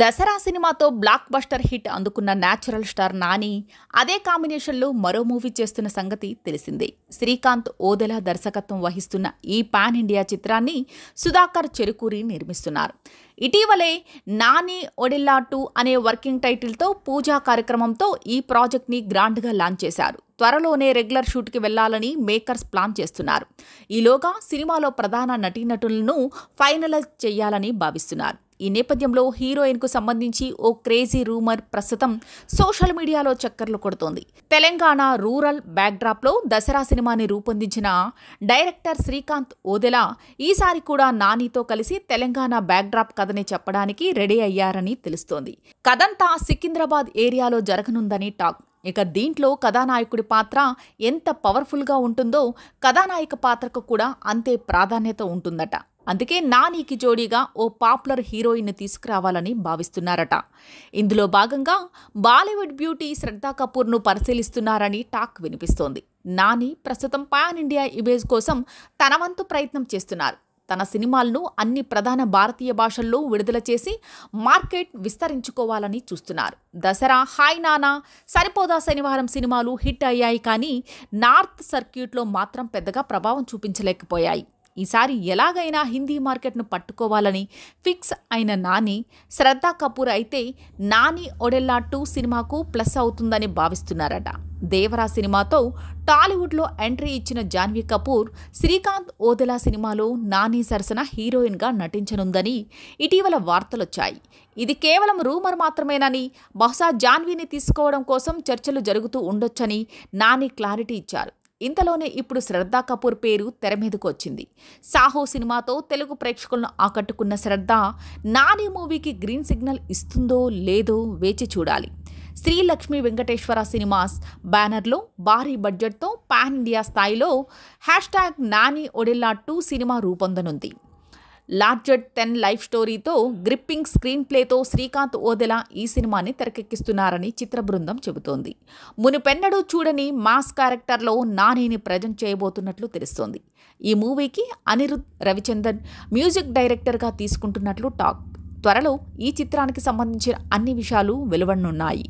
దసరా సినిమాతో block buster hit అందుకున్న natural star Nani అదే కాంబినేషన్లో మరో మూవీ చేస్తున్న సంగతి తెలిసిందే శ్రీకాంత్ ఓదెల దర్శకత్వం వహిస్తున్న ఈ పాన్ ఇండియా చిత్రాన్ని సుధాకర్ చెరుకూరి నిర్మిస్తున్నారు ఇటీవలే నాని ఒడిల్లా టూ అనే వర్కింగ్ టైటిల్తో పూజా కార్యక్రమంతో ఈ ప్రాజెక్ట్ని గ్రాండ్గా లాంచ్ చేశారు త్వరలోనే రెగ్యులర్ షూట్కి వెళ్లాలని మేకర్స్ ప్లాన్ చేస్తున్నారు ఈలోగా సినిమాలో ప్రధాన నటీనటులను ఫైనలైజ్ చేయాలని భావిస్తున్నారు ఈ నేపథ్యంలో హీరోయిన్కు సంబంధించి ఓ క్రేజీ రూమర్ ప్రస్తుతం సోషల్ మీడియాలో చక్కర్లు కొడుతోంది తెలంగాణ రూరల్ బ్యాక్డ్రాప్లో దసరా సినిమాని రూపొందించిన డైరెక్టర్ శ్రీకాంత్ ఓదెలా ఈసారి కూడా నానితో కలిసి తెలంగాణ బ్యాక్డ్రాప్ కథని చెప్పడానికి రెడీ అయ్యారని తెలుస్తోంది కథంతా సికింద్రాబాద్ ఏరియాలో జరగనుందని టాక్ ఇక దీంట్లో కథానాయకుడి పాత్ర ఎంత పవర్ఫుల్గా ఉంటుందో కథానాయక పాత్రకు కూడా అంతే ప్రాధాన్యత ఉంటుందట అందుకే నానికి జోడీగా ఓ పాపులర్ హీరోయిన్ తీసుకురావాలని భావిస్తున్నారట ఇందులో భాగంగా బాలీవుడ్ బ్యూటీ శ్రద్ధా కపూర్ను పరిశీలిస్తున్నారని టాక్ వినిపిస్తోంది నాని ప్రస్తుతం పాన్ ఇండియా ఇమేజ్ కోసం తన వంతు ప్రయత్నం చేస్తున్నారు తన సినిమాలను అన్ని ప్రధాన భారతీయ భాషల్లో విడుదల చేసి మార్కెట్ విస్తరించుకోవాలని చూస్తున్నారు దసరా హాయ్ నానా సరిపోదా శనివారం సినిమాలు హిట్ అయ్యాయి కానీ నార్త్ సర్క్యూట్లో మాత్రం పెద్దగా ప్రభావం చూపించలేకపోయాయి ఈసారి ఎలాగైనా హిందీ మార్కెట్ను పట్టుకోవాలని ఫిక్స్ అయిన నాని శ్రద్ధా కపూర్ అయితే నాని ఒడెల్లా టూ సినిమాకు ప్లస్ అవుతుందని భావిస్తున్నారట దేవరా సినిమాతో టాలీవుడ్లో ఎంట్రీ ఇచ్చిన జాన్వీ కపూర్ శ్రీకాంత్ ఓదెలా సినిమాలో నాని సరసన హీరోయిన్గా నటించనుందని ఇటీవల వార్తలొచ్చాయి ఇది కేవలం రూమర్ మాత్రమేనని బహుశా జాన్వీని తీసుకోవడం కోసం చర్చలు జరుగుతూ ఉండొచ్చని నాని క్లారిటీ ఇచ్చారు ఇంతలోనే ఇప్పుడు శ్రద్ధా కపూర్ పేరు తెర మీదకు వచ్చింది సాహో సినిమాతో తెలుగు ప్రేక్షకులను ఆకట్టుకున్న శ్రద్ధ నాని మూవీకి గ్రీన్ సిగ్నల్ ఇస్తుందో లేదో వేచి చూడాలి శ్రీలక్ష్మి వెంకటేశ్వర సినిమాస్ బ్యానర్లో భారీ బడ్జెట్తో పాన్ ఇండియా స్థాయిలో hash tag Nani Odela two సినిమా రూపొందనుంది లార్జర్ టెన్ లైఫ్ స్టోరీతో గ్రిప్పింగ్ స్క్రీన్ ప్లేతో శ్రీకాంత్ ఓదెల ఈ సినిమాని తెరకెక్కిస్తున్నారని చిత్ర బృందం చెబుతోంది మునుపెన్నడూ చూడని మాస్ క్యారెక్టర్లో నానిని ప్రజెంట్ చేయబోతున్నట్లు తెలుస్తోంది ఈ మూవీకి అనిరుద్ రవిచందన్ మ్యూజిక్ డైరెక్టర్గా తీసుకుంటున్నట్లు టాక్ త్వరలో ఈ చిత్రానికి సంబంధించిన అన్ని విషయాలు వెలువడనున్నాయి